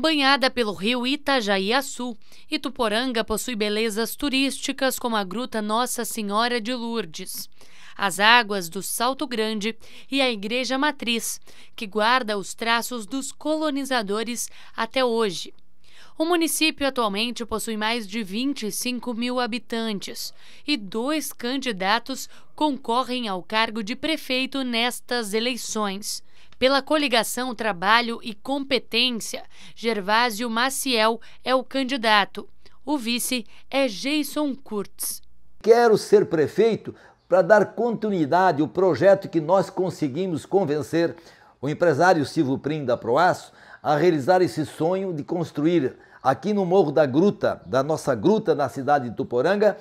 Banhada pelo rio Itajaí-Açu, Ituporanga possui belezas turísticas como a Gruta Nossa Senhora de Lourdes, as águas do Salto Grande e a Igreja Matriz, que guarda os traços dos colonizadores até hoje. O município atualmente possui mais de 25 mil habitantes e dois candidatos concorrem ao cargo de prefeito nestas eleições. Pela coligação Trabalho e Competência, Gervásio Maciel é o candidato. O vice é Jason Kurtz. Quero ser prefeito para dar continuidade ao projeto que nós conseguimos convencer o empresário Silvio Prim da Proaço a realizar esse sonho de construir aqui no Morro da Gruta, da nossa gruta na cidade de Tuporanga,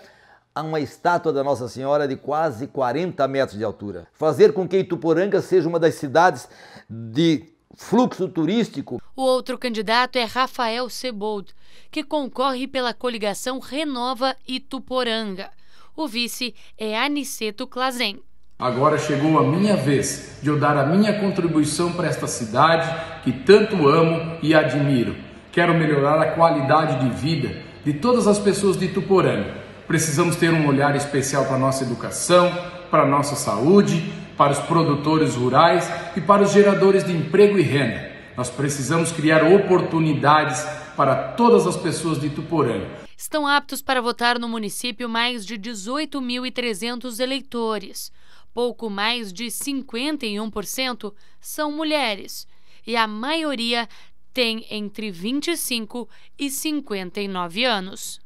há uma estátua da Nossa Senhora de quase 40 metros de altura. Fazer com que Ituporanga seja uma das cidades de fluxo turístico. O outro candidato é Rafael Sebold, que concorre pela coligação Renova Ituporanga. O vice é Aniceto Clazen. Agora chegou a minha vez de eu dar a minha contribuição para esta cidade que tanto amo e admiro. Quero melhorar a qualidade de vida de todas as pessoas de Tuporanga. Precisamos ter um olhar especial para a nossa educação, para a nossa saúde, para os produtores rurais e para os geradores de emprego e renda. Nós precisamos criar oportunidades para todas as pessoas de Tuporanga estão aptos para votar no município mais de 18.300 eleitores. Pouco mais de 51% são mulheres e a maioria tem entre 25 e 59 anos.